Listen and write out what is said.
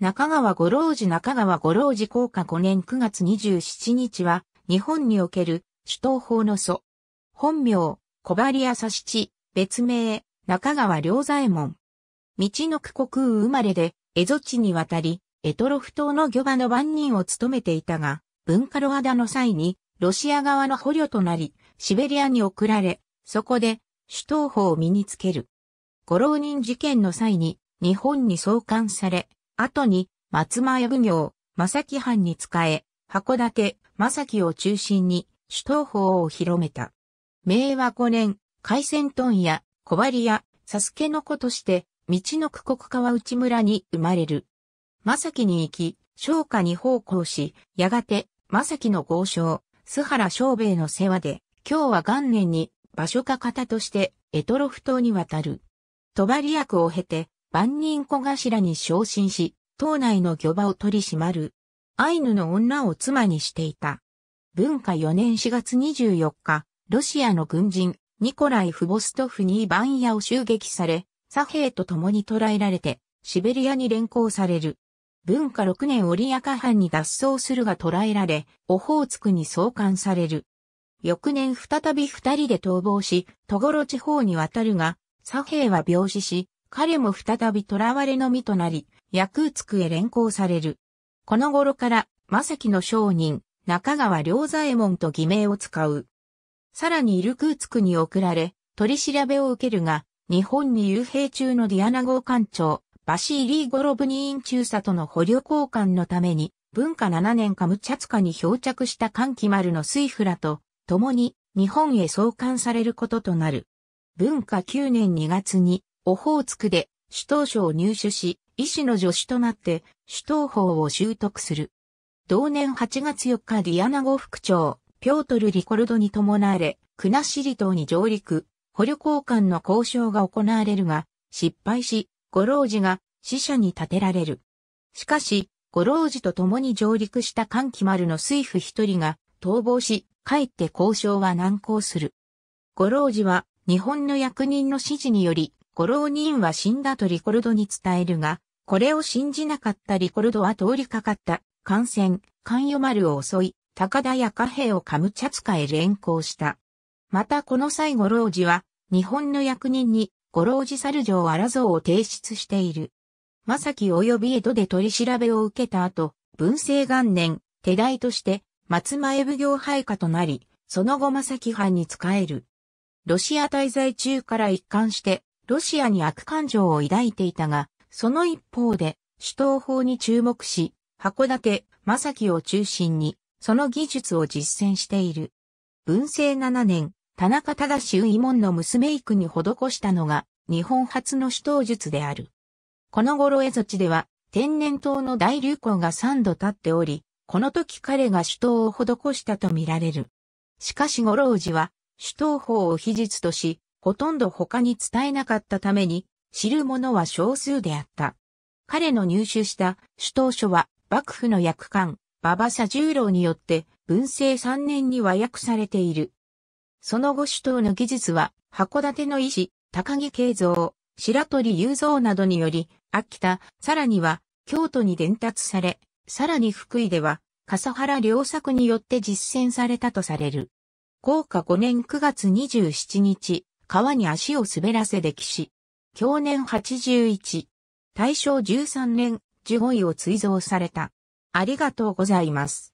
中川五郎寺中川五郎寺高下5年9月27日は、日本における首都法の祖。本名、小針朝七、別名、中川良左衛門。道の区国生まれで、江戸地に渡り、エトロフ島の漁場の番人を務めていたが、文化ロアダの際に、ロシア側の捕虜となり、シベリアに送られ、そこで、首都法を身につける。五郎人事件の際に、日本に送還され、後に、松前奉行、正木藩に仕え、函館、正木を中心に、首都法を広めた。明和5年、海鮮豚や小針やサスケの子として、道の区国川内村に生まれる。正木に行き、商家に奉公し、やがて、正木の豪商、須原昌兵衛の世話で、今日は元年に、場所家方として、エトロフ島に渡る。帳役を経て、万人小頭に昇進し、島内の漁場を取り締まる。アイヌの女を妻にしていた。文化4年4月24日、ロシアの軍人、ニコライ・フボストフに番屋を襲撃され、左兵と共に捕らえられて、シベリアに連行される。文化6年オリヤカ藩に脱走するが捕らえられ、オホーツクに送還される。翌年再び二人で逃亡し、トゴロ地方に渡るが、左兵は病死し、彼も再び囚われの身となり、ヤクーツクへ連行される。この頃から、マサキの商人、中川良左衛門と偽名を使う。さらにイルクーツクに送られ、取り調べを受けるが、日本に遊兵中のディアナ号艦長、バシーリー・ゴロブニーン中佐との捕虜交換のために、文化7年カムチャツカに漂着した寒気丸の水フラと、共に日本へ送還されることとなる。文化9年2月にオホーツクで首都賞を入手し、医師の助手となって首都法を習得する。同年8月4日ディアナゴ副長、ピョートル・リコルドに伴われ、クナシリ島に上陸、捕虜交換の交渉が行われるが、失敗し、ご老ーが死者に立てられる。しかし、ご老ーと共に上陸した寒気丸の水夫一人が逃亡し、帰って交渉は難航する。ご老ーは日本の役人の指示によりご老人は死んだとリコルドに伝えるが、これを信じなかったリコルドは通りかかった感染、関与丸を襲い、高田や貨幣をカムチャツカへ連行した。またこの際ご老人は、日本の役人に、ご老人猿城荒像を提出している。正木及び江戸で取り調べを受けた後、文政元年、手代として、松前奉行配下となり、その後正木藩に仕える。ロシア滞在中から一貫して、ロシアに悪感情を抱いていたが、その一方で、主刀法に注目し、函館、正樹を中心に、その技術を実践している。文政7年、田中正右衛門の娘育に施したのが、日本初の主刀術である。この頃江戸地では、天然痘の大流行が3度経っており、この時彼が主刀を施したとみられる。しかし五郎寺は、首都法を秘術とし、ほとんど他に伝えなかったために、知る者は少数であった。彼の入手した首都書は幕府の役官、馬場社十郎によって文政三年に和訳されている。その後首都の技術は函館の医師、高木慶三、白鳥雄三などにより、秋田、さらには京都に伝達され、さらに福井では笠原良作によって実践されたとされる。効果5年9月27日、川に足を滑らせ歴史。去年81。大正13年、15位を追贈された。ありがとうございます。